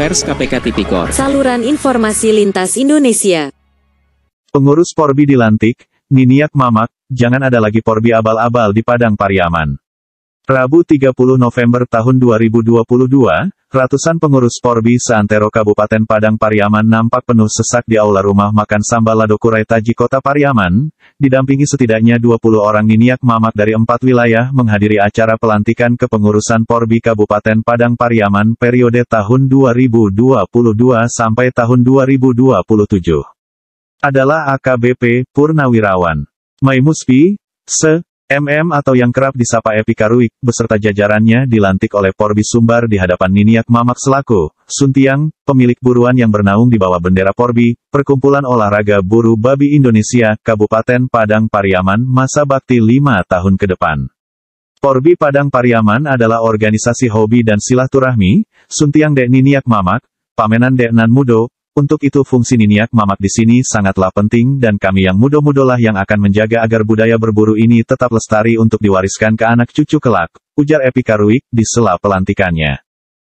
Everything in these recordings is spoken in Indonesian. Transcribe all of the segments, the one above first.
Pers KPK Tipikor. Saluran informasi lintas Indonesia. Pengurus Porbi dilantik, Niniak Mamak, jangan ada lagi Porbi abal-abal di Padang Pariaman. Rabu 30 November tahun 2022, ratusan pengurus Porbi Santero Kabupaten Padang Pariaman nampak penuh sesak di aula rumah makan sambal Lado Kurai Taji Kota Pariaman, didampingi setidaknya 20 orang niniak mamak dari empat wilayah menghadiri acara pelantikan kepengurusan Porbi Kabupaten Padang Pariaman periode tahun 2022 sampai tahun 2027. Adalah AKBP Purnawirawan. Maimuspi, Se, MM atau yang kerap disapa Epikaruik, beserta jajarannya dilantik oleh Porbi Sumbar di hadapan Niniak Mamak selaku, Suntiang, pemilik buruan yang bernaung di bawah bendera Porbi, Perkumpulan Olahraga Buru Babi Indonesia, Kabupaten Padang Pariaman, masa bakti lima tahun ke depan. Porbi Padang Pariaman adalah organisasi hobi dan silaturahmi, Suntiang Dek Niniak Mamak, Pamenan Dek Nan Mudo, untuk itu fungsi niniak mamat di sini sangatlah penting dan kami yang mudo-mudo mudolah yang akan menjaga agar budaya berburu ini tetap lestari untuk diwariskan ke anak cucu kelak, ujar Epika Ruik di sela pelantikannya.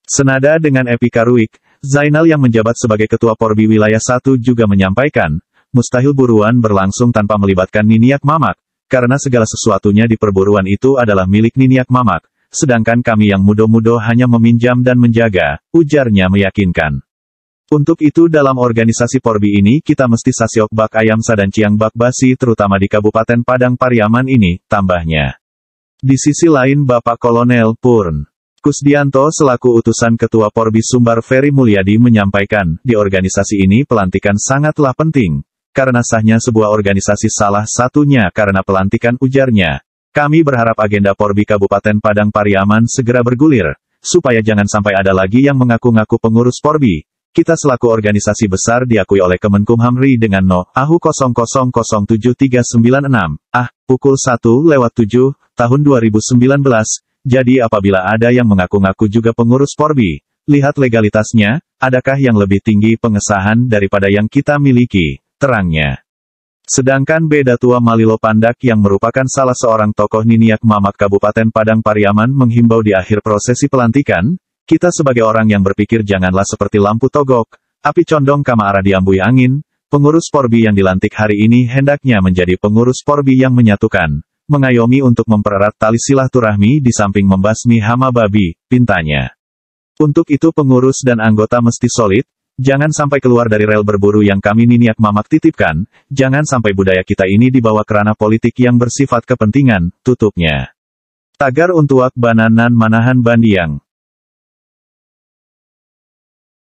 Senada dengan Epika Ruik, Zainal yang menjabat sebagai Ketua Porbi Wilayah 1 juga menyampaikan, mustahil buruan berlangsung tanpa melibatkan niniak mamat, karena segala sesuatunya di perburuan itu adalah milik niniak mamat, sedangkan kami yang mudo-mudo hanya meminjam dan menjaga, ujarnya meyakinkan. Untuk itu dalam organisasi Porbi ini kita mesti sasiok bak ayam sa dan ciang bak basi terutama di Kabupaten Padang Pariaman ini, tambahnya. Di sisi lain Bapak Kolonel Purn. Kusdianto selaku utusan Ketua Porbi Sumbar Ferry Mulyadi menyampaikan, di organisasi ini pelantikan sangatlah penting, karena sahnya sebuah organisasi salah satunya karena pelantikan ujarnya. Kami berharap agenda Porbi Kabupaten Padang Pariaman segera bergulir, supaya jangan sampai ada lagi yang mengaku-ngaku pengurus Porbi, kita selaku organisasi besar diakui oleh Kemenkumham RI dengan No. AHU 0007396. Ah, pukul 1 lewat 7, tahun 2019, jadi apabila ada yang mengaku-ngaku juga pengurus Porbi, lihat legalitasnya, adakah yang lebih tinggi pengesahan daripada yang kita miliki, terangnya. Sedangkan Beda Tua Malilo Pandak yang merupakan salah seorang tokoh Niniak Mamak Kabupaten Padang Pariaman menghimbau di akhir prosesi pelantikan, kita sebagai orang yang berpikir janganlah seperti lampu togok, api condong kama arah diambui angin, pengurus Porbi yang dilantik hari ini hendaknya menjadi pengurus Porbi yang menyatukan, mengayomi untuk mempererat tali silaturahmi di samping membasmi hama babi, pintanya. Untuk itu pengurus dan anggota mesti solid, jangan sampai keluar dari rel berburu yang kami niniak mamak titipkan, jangan sampai budaya kita ini dibawa kerana politik yang bersifat kepentingan, tutupnya. Tagar untuk bananan manahan bandiang.